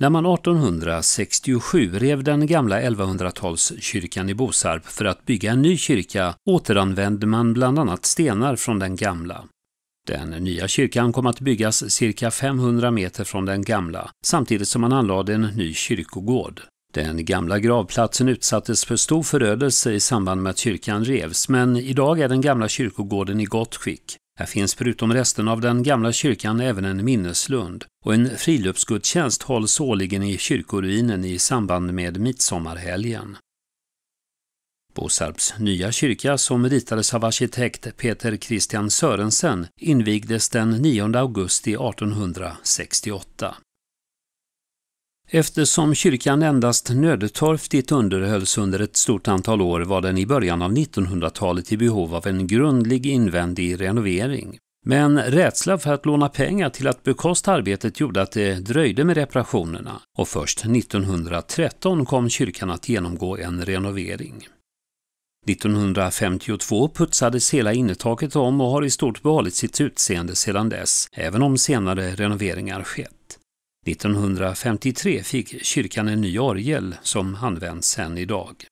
När man 1867 rev den gamla 1100-talskyrkan i Bosarp för att bygga en ny kyrka återanvände man bland annat stenar från den gamla. Den nya kyrkan kom att byggas cirka 500 meter från den gamla, samtidigt som man anlade en ny kyrkogård. Den gamla gravplatsen utsattes för stor förödelse i samband med att kyrkan revs, men idag är den gamla kyrkogården i gott skick. Här finns förutom resten av den gamla kyrkan även en minneslund och en friluftsgudstjänst hålls årligen i kyrkoruinen i samband med midsommarhelgen. Bosarps nya kyrka, som ritades av arkitekt Peter Christian Sörensen, invigdes den 9 augusti 1868. Eftersom kyrkan endast nödtorftigt underhölls under ett stort antal år var den i början av 1900-talet i behov av en grundlig invändig renovering. Men rädsla för att låna pengar till att bekosta arbetet gjorde att det dröjde med reparationerna och först 1913 kom kyrkan att genomgå en renovering. 1952 putsades hela innertaket om och har i stort behållit sitt utseende sedan dess, även om senare renoveringar skett. 1953 fick kyrkan en ny orgel som används än idag.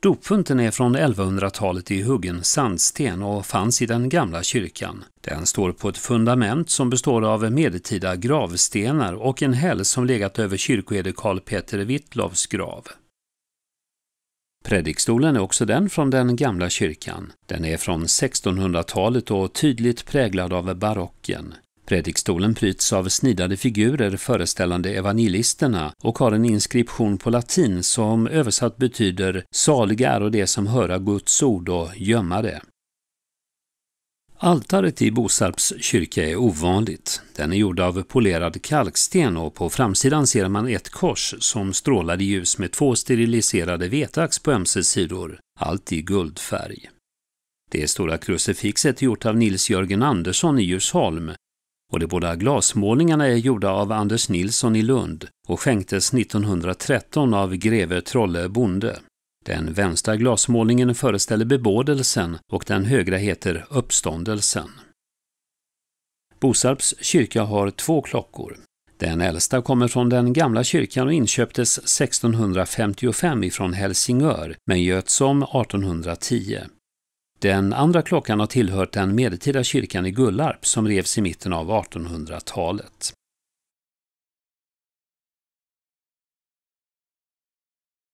Dopfunten är från 1100-talet i huggen sandsten och fanns i den gamla kyrkan. Den står på ett fundament som består av medeltida gravstenar och en häll som legat över kyrkoherde Karl Peter Wittlovs grav. Predikstolen är också den från den gamla kyrkan. Den är från 1600-talet och tydligt präglad av barocken. Predikstolen pryds av snidade figurer föreställande evangelisterna och har en inskription på latin som översatt betyder ”saliga är och det som höra Guds ord och gömma det”. Altaret i Bosarps kyrka är ovanligt. Den är gjord av polerad kalksten och på framsidan ser man ett kors som strålar i ljus med två steriliserade vetax på ömse sidor, allt i guldfärg. Det stora krucifixet är gjort av Nils-Jörgen Andersson i Djursholm och de båda glasmålningarna är gjorda av Anders Nilsson i Lund och skänktes 1913 av greve Trolle Bonde. Den vänstra glasmålningen föreställer bebådelsen och den högra heter Uppståndelsen. Bosarps kyrka har två klockor. Den äldsta kommer från den gamla kyrkan och inköptes 1655 ifrån Helsingör men göts om 1810. Den andra klockan har tillhört den medeltida kyrkan i Gullarp som revs i mitten av 1800-talet.